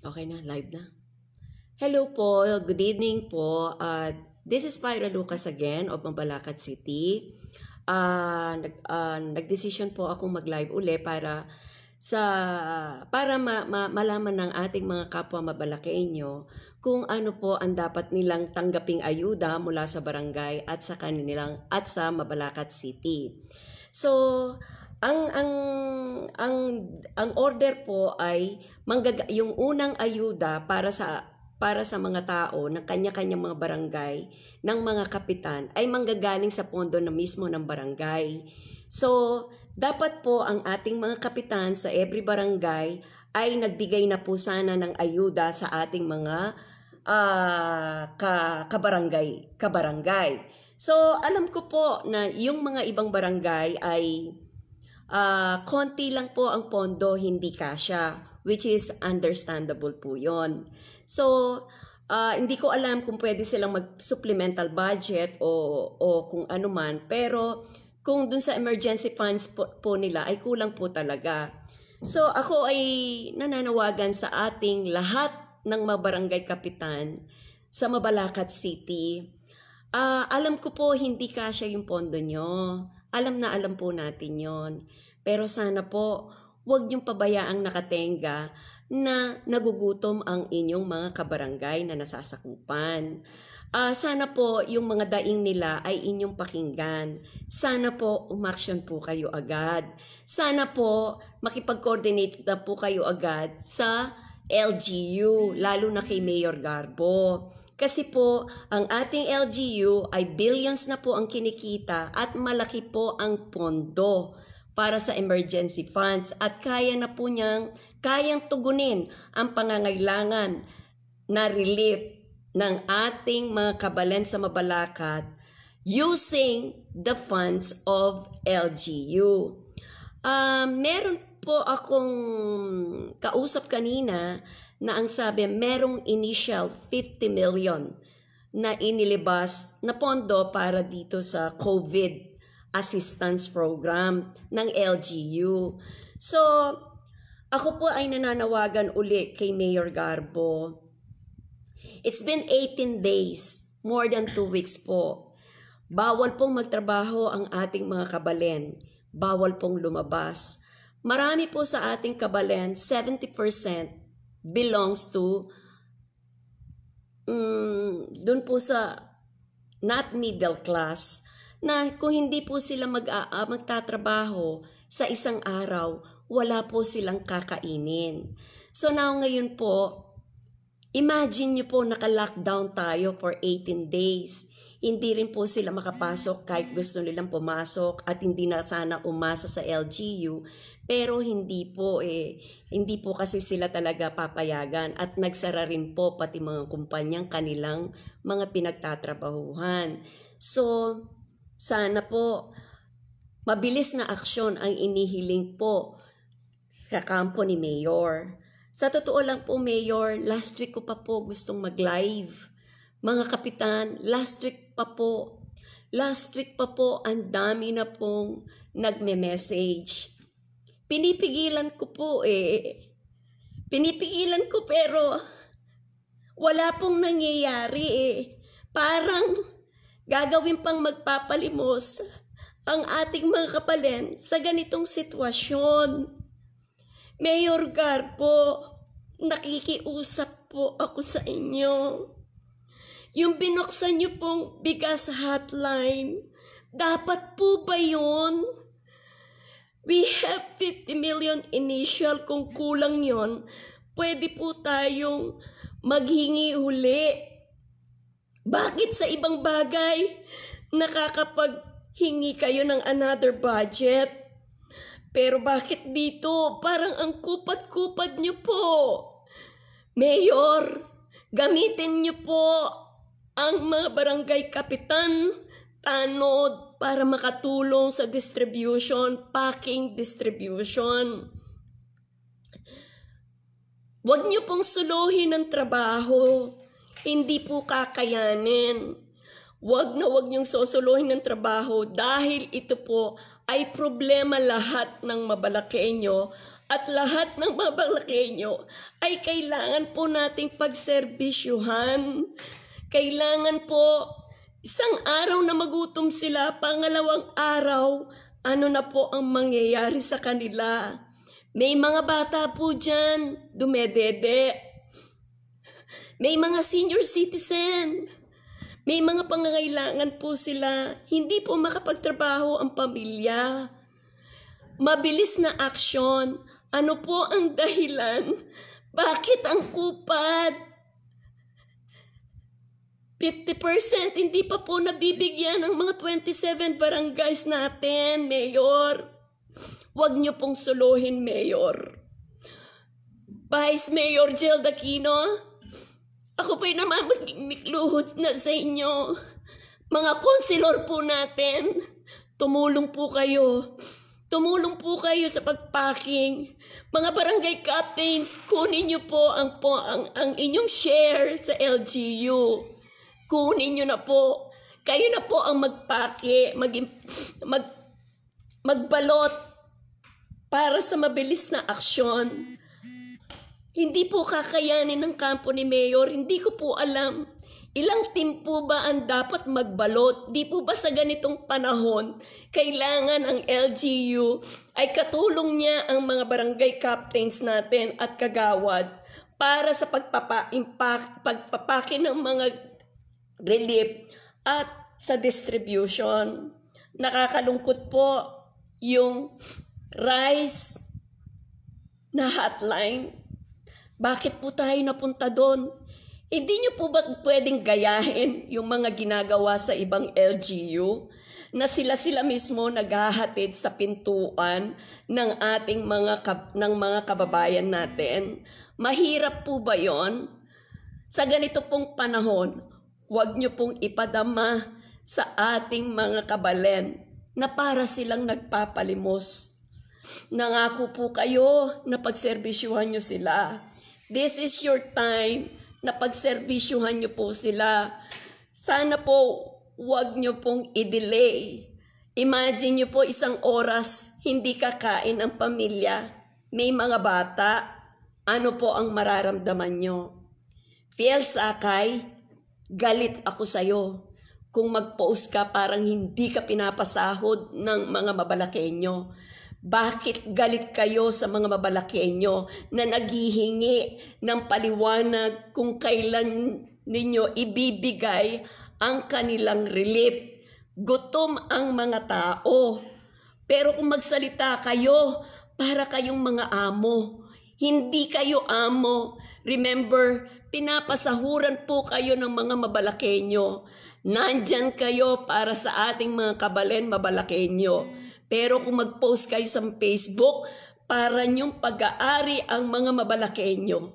Okay na, live na. Hello po, good evening po. Uh, this is Myra Lucas again of Mabalacat City. Uh, nag, uh, nag po ako mag-live uli para sa para ma, ma, malaman ng ating mga kapwa inyo kung ano po ang dapat nilang tanggaping ayuda mula sa barangay at sa kanilang at sa Mabalacat City. So, ang ang ang ang order po ay manggaga, yung unang ayuda para sa para sa mga tao ng kanya-kanyang mga barangay ng mga kapitan ay manggagaling sa pondo na mismo ng barangay. So, dapat po ang ating mga kapitan sa every barangay ay nagbigay na po sana ng ayuda sa ating mga uh, ka, kabarangay, kabarangay. So, alam ko po na yung mga ibang barangay ay uh, konti lang po ang pondo, hindi kasya, which is understandable po yon. So, uh, hindi ko alam kung pwede silang mag-supplemental budget o, o kung ano man, pero kung dun sa emergency funds po, po nila ay kulang po talaga. So, ako ay nananawagan sa ating lahat ng mabarangay kapitan sa Mabalacat City. Uh, alam ko po hindi kasya yung pondo nyo alam na alam po natin yon. Pero sana po, huwag niyong pabayaang nakatenga na nagugutom ang inyong mga kabarangay na nasasakupan. Uh, sana po yung mga daing nila ay inyong pakinggan. Sana po umaksyon po kayo agad. Sana po makipag-coordinate na po kayo agad sa LGU, lalo na kay Mayor Garbo. Kasi po, ang ating LGU ay billions na po ang kinikita at malaki po ang pondo para sa emergency funds at kaya na po niyang kayang tugunin ang pangangailangan na relief ng ating mga kabalen sa mabalakat using the funds of LGU. Uh, ah, meron po akong kausap kanina na ang sabi merong initial 50 million na inilibas na pondo para dito sa COVID assistance program ng LGU. So, ako po ay nananawagan uli kay Mayor Garbo. It's been 18 days, more than 2 weeks po. Bawal pong magtrabaho ang ating mga kabalen. Bawal pong lumabas. Marami po sa ating kabalen, 70% belongs to um, mm, doon po sa not middle class na kung hindi po sila mag, uh, ah, magtatrabaho sa isang araw, wala po silang kakainin. So now ngayon po, imagine nyo po naka-lockdown tayo for 18 days. Hindi rin po sila makapasok kahit gusto nilang pumasok at hindi na sana umasa sa LGU. Pero hindi po eh, hindi po kasi sila talaga papayagan at nagsara rin po pati mga kumpanyang kanilang mga pinagtatrabahuhan. So, sana po mabilis na aksyon ang inihiling po sa kampo ni Mayor. Sa totoo lang po, Mayor, last week ko pa po gustong mag-live mga kapitan, last week pa po, last week pa po, ang dami na pong nagme-message. Pinipigilan ko po eh. Pinipigilan ko pero wala pong nangyayari eh. Parang gagawin pang magpapalimos ang ating mga kapalen sa ganitong sitwasyon. Mayor Garpo, nakikiusap po ako sa inyo. Yung binuksan niyo pong bigas hotline, dapat po ba yun? We have 50 million initial. Kung kulang yon, pwede po tayong maghingi uli. Bakit sa ibang bagay nakakapaghingi kayo ng another budget? Pero bakit dito? Parang ang kupat-kupad niyo po. Mayor, gamitin niyo po ang mga barangay kapitan, tanod para makatulong sa distribution, packing distribution. Huwag niyo pong suluhin ang trabaho. Hindi po kakayanin. Huwag na huwag niyong susuluhin ng trabaho dahil ito po ay problema lahat ng mabalakenyo at lahat ng mabalakenyo ay kailangan po nating pagserbisyuhan kailangan po isang araw na magutom sila, pangalawang araw, ano na po ang mangyayari sa kanila. May mga bata po dyan, dumedede. May mga senior citizen. May mga pangangailangan po sila. Hindi po makapagtrabaho ang pamilya. Mabilis na aksyon. Ano po ang dahilan? Bakit ang kupad? 50% hindi pa po nabibigyan ng mga 27 barangays natin, Mayor. Huwag niyo pong suluhin, Mayor. Vice Mayor Jel Aquino, ako po'y naman magmikluhod na sa inyo. Mga konsilor po natin, tumulong po kayo. Tumulong po kayo sa pagpacking. Mga barangay captains, kunin niyo po ang, po ang, ang inyong share sa LGU. Kunin nyo na po. Kayo na po ang magpake, mag, mag, magbalot para sa mabilis na aksyon. Hindi po kakayanin ng kampo ni Mayor. Hindi ko po alam. Ilang team po ba ang dapat magbalot? Di po ba sa ganitong panahon, kailangan ang LGU ay katulong niya ang mga barangay captains natin at kagawad para sa pagpapa impact, pagpapaki ng mga relief at sa distribution. Nakakalungkot po yung rice na hotline. Bakit po tayo napunta doon? Hindi eh, e, nyo po ba pwedeng gayahin yung mga ginagawa sa ibang LGU na sila-sila mismo naghahatid sa pintuan ng ating mga kab- ng mga kababayan natin? Mahirap po ba 'yon? Sa ganito pong panahon, huwag niyo pong ipadama sa ating mga kabalen na para silang nagpapalimos. Nangako po kayo na pagserbisyuhan niyo sila. This is your time na pagserbisyuhan niyo po sila. Sana po huwag niyo pong i-delay. Imagine niyo po isang oras hindi kakain ang pamilya. May mga bata. Ano po ang mararamdaman niyo? Fiel akay, Galit ako sa'yo kung magpaus ka parang hindi ka pinapasahod ng mga mabalakenyo. Bakit galit kayo sa mga mabalakenyo na naghihingi ng paliwanag kung kailan ninyo ibibigay ang kanilang relief? Gutom ang mga tao. Pero kung magsalita kayo, para kayong mga amo. Hindi kayo amo Remember, pinapasahuran po kayo ng mga mabalakenyo. Nandyan kayo para sa ating mga kabalen mabalakenyo. Pero kung mag-post kayo sa Facebook, para niyong pag-aari ang mga mabalakenyo.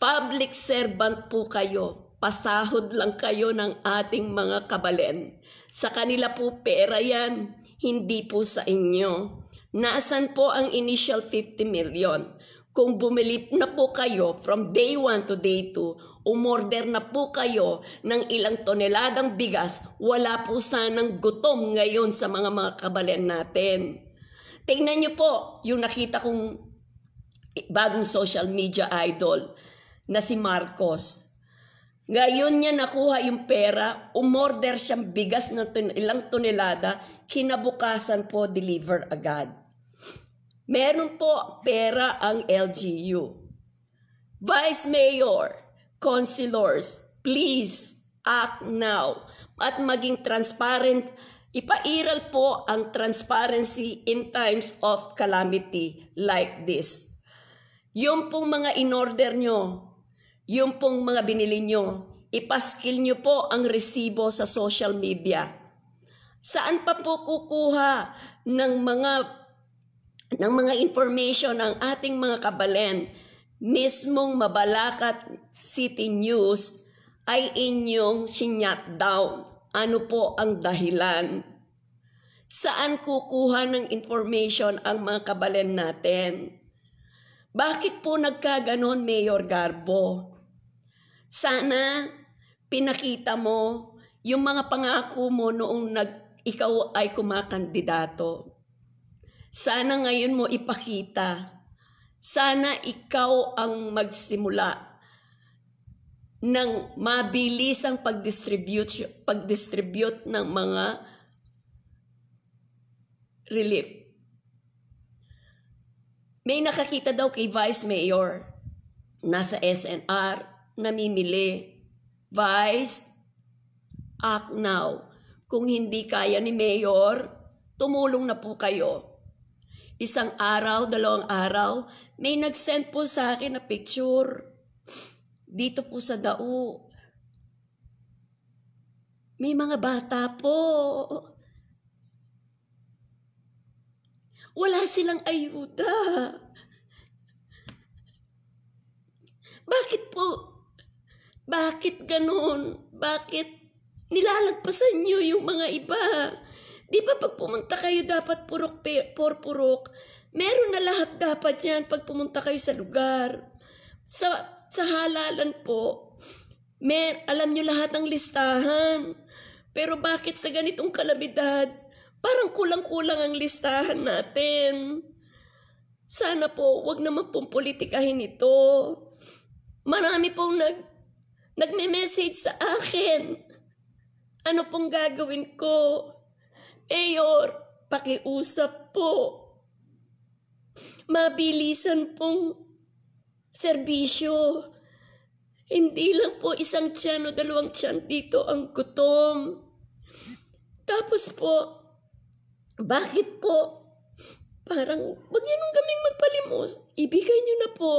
Public servant po kayo. Pasahod lang kayo ng ating mga kabalen. Sa kanila po pera yan, hindi po sa inyo. Nasaan po ang initial 50 million? kung bumili na po kayo from day 1 to day 2, umorder na po kayo ng ilang toneladang bigas, wala po sanang gutom ngayon sa mga mga kabalen natin. Tingnan niyo po yung nakita kong bagong social media idol na si Marcos. Ngayon niya nakuha yung pera, umorder siyang bigas ng ilang tonelada, kinabukasan po deliver agad meron po pera ang LGU. Vice Mayor, Councilors, please act now at maging transparent. Ipairal po ang transparency in times of calamity like this. Yung pong mga inorder order nyo, yung pong mga binili nyo, ipaskil nyo po ang resibo sa social media. Saan pa po kukuha ng mga ng mga information ng ating mga kabalen, mismong Mabalakat City News ay inyong sinyat down. Ano po ang dahilan? Saan kukuha ng information ang mga kabalen natin? Bakit po nagkaganon, Mayor Garbo? Sana pinakita mo yung mga pangako mo noong nag, ikaw ay kumakandidato. Sana ngayon mo ipakita. Sana ikaw ang magsimula ng mabilis ang pagdistribute, pagdistribute ng mga relief. May nakakita daw kay Vice Mayor nasa SNR, namimili. Vice, act now. Kung hindi kaya ni Mayor, tumulong na po kayo isang araw, dalawang araw, may nag-send po sa akin na picture dito po sa dao. May mga bata po. Wala silang ayuda. Bakit po? Bakit ganun? Bakit nilalagpasan nyo yung mga iba? Di ba pag pumunta kayo dapat purok pe, purpurok? Meron na lahat dapat yan pag pumunta kayo sa lugar. Sa, sa halalan po, mer, alam nyo lahat ang listahan. Pero bakit sa ganitong kalamidad, parang kulang-kulang ang listahan natin? Sana po, wag naman pong politikahin ito. Marami pong nag, nagme-message sa akin. Ano pong gagawin ko? Mayor, pakiusap po. Mabilisan pong serbisyo. Hindi lang po isang tiyan o dalawang tiyan dito ang gutom. Tapos po, bakit po? Parang, wag niyo nung kaming magpalimos. Ibigay niyo na po.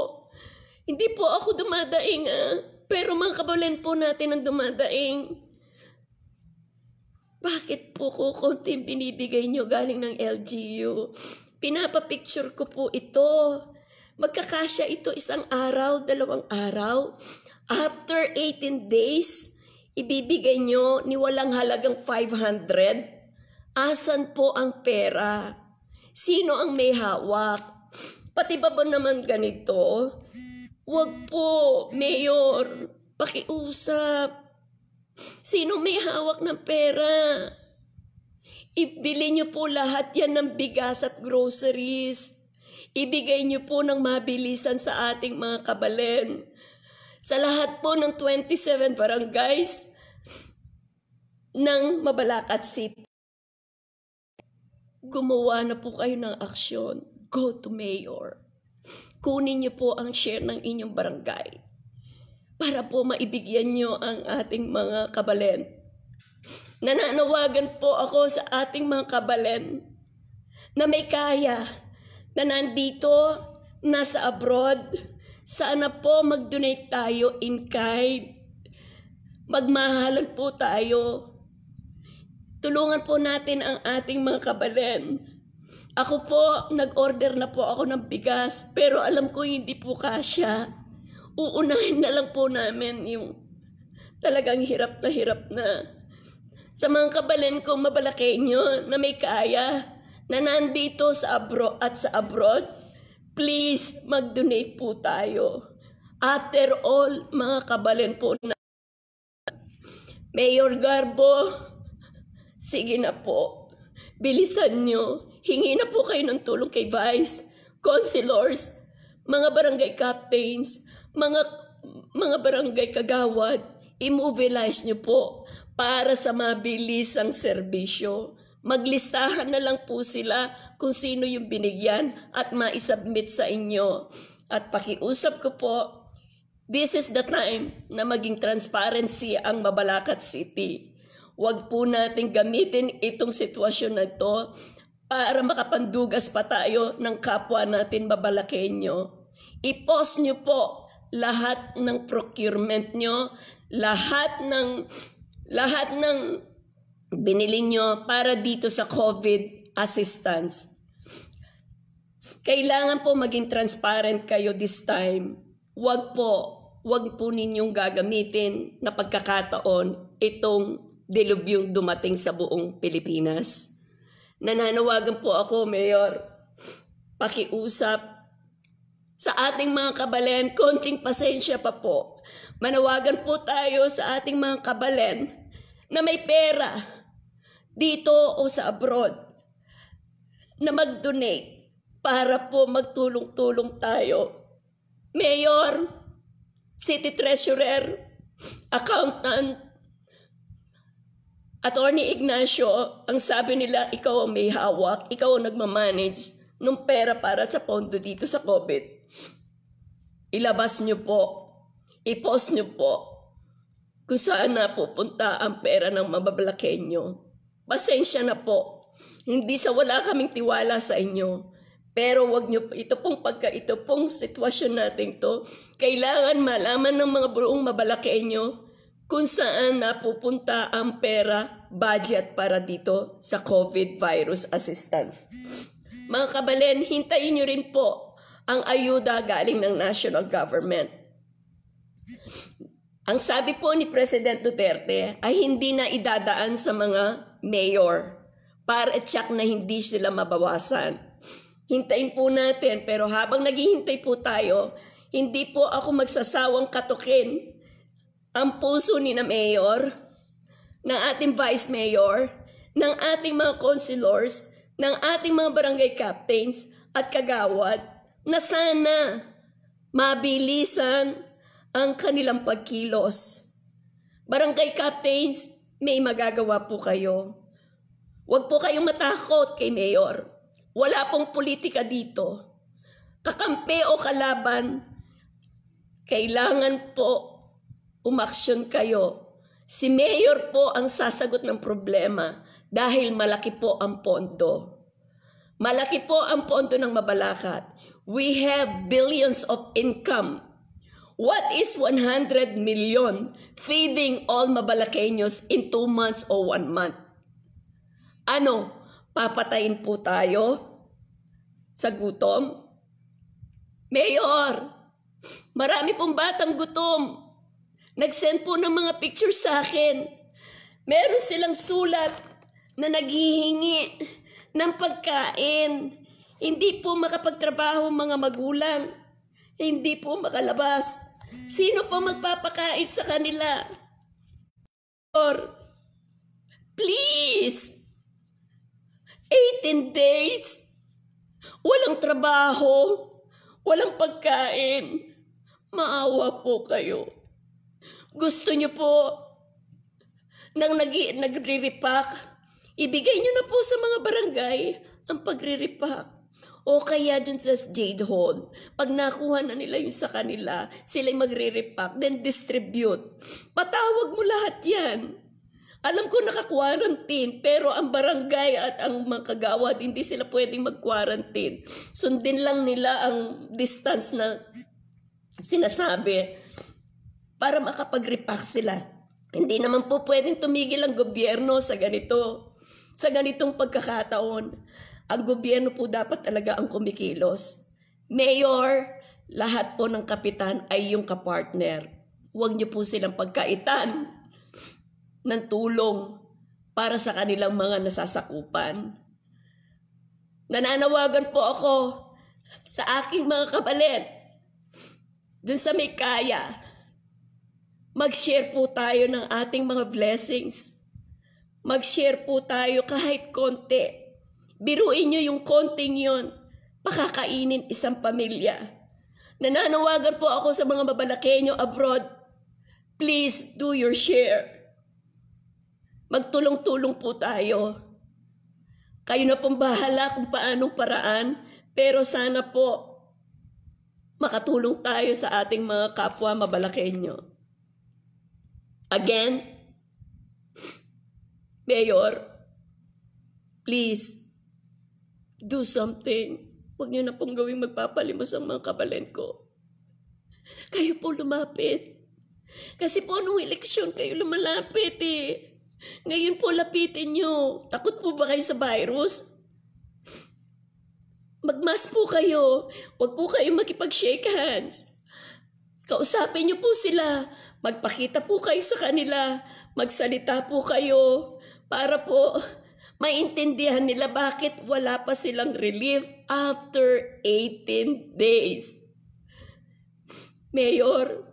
Hindi po ako dumadaing ah. Pero mga kabalan po natin ang dumadaing. Bakit po ko konting binibigay nyo galing ng LGU. Pinapapicture ko po ito. Magkakasya ito isang araw, dalawang araw. After 18 days, ibibigay nyo ni walang halagang 500. Asan po ang pera? Sino ang may hawak? Pati ba ba naman ganito? Wag po, Mayor. Pakiusap. Sino may hawak ng pera? Ibili niyo po lahat yan ng bigas at groceries. Ibigay niyo po ng mabilisan sa ating mga kabalen. Sa lahat po ng 27 barangays ng Mabalacat City. Gumawa na po kayo ng aksyon. Go to mayor. Kunin niyo po ang share ng inyong barangay para po maibigyan niyo ang ating mga kabalen Nananawagan po ako sa ating mga kabalen na may kaya, na nandito, nasa abroad. Sana po mag-donate tayo in kind. Magmahalag po tayo. Tulungan po natin ang ating mga kabalen. Ako po, nag-order na po ako ng bigas, pero alam ko hindi po kasya. Uunahin na lang po namin yung talagang hirap na hirap na sa mga kabalan kong mabalakenyo na may kaya na nandito sa abro at sa abroad, please mag-donate po tayo. After all, mga kabalan po na Mayor Garbo, sige na po. Bilisan nyo. Hingi na po kayo ng tulong kay Vice, Councilors, mga barangay captains, mga mga barangay kagawad, immobilize nyo po para sa mabilisang serbisyo. Maglistahan na lang po sila kung sino yung binigyan at maisubmit sa inyo. At pakiusap ko po, this is the time na maging transparency ang Mabalacat City. Huwag po natin gamitin itong sitwasyon na ito para makapandugas pa tayo ng kapwa natin babalakenyo. I-post nyo po lahat ng procurement nyo, lahat ng lahat ng binili nyo para dito sa COVID assistance, kailangan po maging transparent kayo this time. Huwag po, huwag po ninyong gagamitin na pagkakataon itong dilubyong dumating sa buong Pilipinas. Nananawagan po ako, Mayor, pakiusap sa ating mga kabalen, konting pasensya pa po. Manawagan po tayo sa ating mga kabalen na may pera dito o sa abroad na mag-donate para po magtulong-tulong tayo. Mayor, City Treasurer, Accountant, Attorney Ignacio, ang sabi nila, ikaw ang may hawak, ikaw ang nagmamanage ng pera para sa pondo dito sa COVID. Ilabas nyo po, ipost nyo po, kung saan na pupunta ang pera ng mabablakenyo. Pasensya na po. Hindi sa wala kaming tiwala sa inyo. Pero wag nyo, ito pong pagka, ito pong sitwasyon natin to, kailangan malaman ng mga buong mabalakenyo kung saan napupunta ang pera, budget para dito sa COVID virus assistance. Mga kabalen, hintayin nyo rin po ang ayuda galing ng national government. Ang sabi po ni President Duterte ay hindi na idadaan sa mga mayor para check na hindi sila mabawasan. Hintayin po natin pero habang naghihintay po tayo, hindi po ako magsasawang katukin ang puso ni na mayor, ng ating vice mayor, ng ating mga councilors, ng ating mga barangay captains at kagawad na sana mabilisan ang kanilang pagkilos. Barangay Captains, may magagawa po kayo. Huwag po kayong matakot kay Mayor. Wala pong politika dito. Kakampi o kalaban, kailangan po umaksyon kayo. Si Mayor po ang sasagot ng problema dahil malaki po ang pondo. Malaki po ang pondo ng mabalakat. We have billions of income What is 100 million feeding all Mabalakeños in 2 months or 1 month? Ano, papatayin po tayo sa gutom? Mayor, marami pong batang gutom. Nag-send po ng mga picture sa akin. Meron silang sulat na naghihingi ng pagkain. Hindi po makapagtrabaho mga magulang. Hindi po makalabas. Sino po magpapakain sa kanila? Or, please, 18 days, walang trabaho, walang pagkain, maawa po kayo. Gusto niyo po, nang nag nagre-repack, ibigay niyo na po sa mga barangay ang pagre-repack. O kaya dun sa Jade Hall, pag nakuha na nila yung sa kanila, sila'y magre-repack, then distribute. Patawag mo lahat yan. Alam ko naka-quarantine, pero ang barangay at ang mga kagawad, hindi sila pwedeng mag-quarantine. Sundin lang nila ang distance na sinasabi para makapag-repack sila. Hindi naman po pwedeng tumigil ang gobyerno sa ganito, sa ganitong pagkakataon. Ang gobyerno po dapat talaga ang kumikilos. Mayor, lahat po ng kapitan ay yung kapartner. Huwag niyo po silang pagkaitan ng tulong para sa kanilang mga nasasakupan. Nananawagan po ako sa aking mga kabalit dun sa may kaya. Mag-share po tayo ng ating mga blessings. Mag-share po tayo kahit konti Biruin nyo yung konting yun. Pakakainin isang pamilya. Nananawagan po ako sa mga babalakenyo abroad. Please do your share. Magtulong-tulong po tayo. Kayo na pong bahala kung paanong paraan, pero sana po makatulong tayo sa ating mga kapwa mabalakenyo. Again, Mayor, please, Do something. Huwag niyo na pong gawing magpapalimos ang mga kabalen ko. Kayo po lumapit. Kasi po nung eleksyon kayo lumalapit eh. Ngayon po lapitin niyo. Takot po ba kayo sa virus? Magmas po kayo. Huwag po kayo makipag-shake hands. Kausapin niyo po sila. Magpakita po kayo sa kanila. Magsalita po kayo para po maintindihan nila bakit wala pa silang relief after 18 days. Mayor,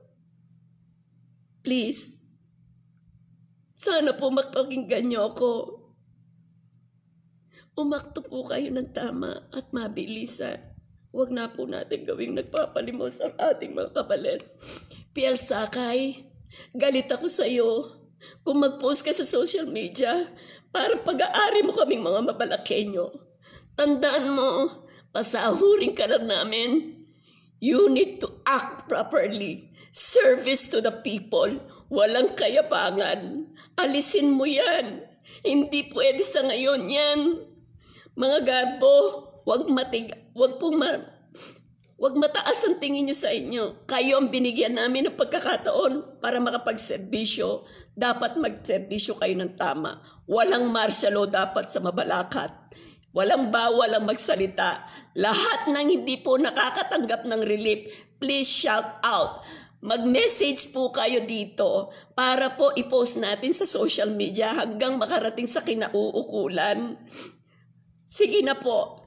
please, sana po magpakinggan niyo ako. Umakto po kayo ng tama at mabilisan. Huwag na po natin gawing nagpapalimos ang ating mga kabalit. Piel Sakay, galit ako sa iyo. Kung mag-post ka sa social media para pag-aari mo kaming mga mabalakenyo, tandaan mo, pasahurin ka lang namin. You need to act properly. Service to the people. Walang kayabangan. Alisin mo yan. Hindi pwede sa ngayon yan. Mga garbo, wag matig, wag pong ma, Huwag mataas ang tingin nyo sa inyo. Kayo ang binigyan namin ng pagkakataon para makapagserbisyo. Dapat magserbisyo kayo ng tama. Walang martial law dapat sa mabalakat. Walang bawal ang magsalita. Lahat ng hindi po nakakatanggap ng relief, please shout out. Mag-message po kayo dito para po i-post natin sa social media hanggang makarating sa kinauukulan. Sige na po,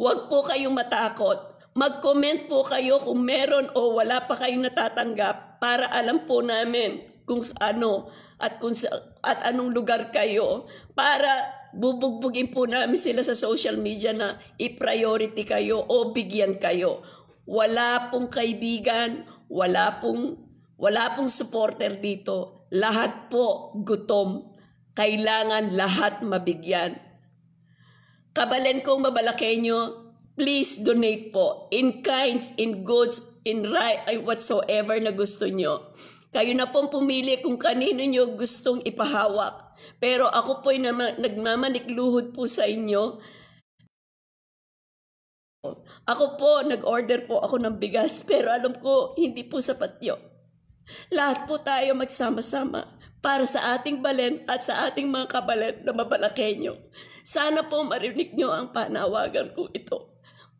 huwag po kayong matakot Mag-comment po kayo kung meron o wala pa kayong natatanggap para alam po namin kung ano at kung sa, at anong lugar kayo para bubugbugin po namin sila sa social media na i-priority kayo o bigyan kayo. Wala pong kaibigan, wala pong wala pong supporter dito. Lahat po gutom. Kailangan lahat mabigyan. Kabalen kong mabalakenyo, please donate po in kinds, in goods, in right, ay whatsoever na gusto nyo. Kayo na pong pumili kung kanino nyo gustong ipahawak. Pero ako po'y nama, nagmamanikluhod po sa inyo. Ako po, nag-order po ako ng bigas, pero alam ko, hindi po sapat yun. Lahat po tayo magsama-sama para sa ating balen at sa ating mga kabalen na mabalakenyo. Sana po marinig nyo ang panawagan ko ito.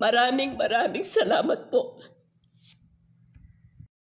Maraming maraming salamat po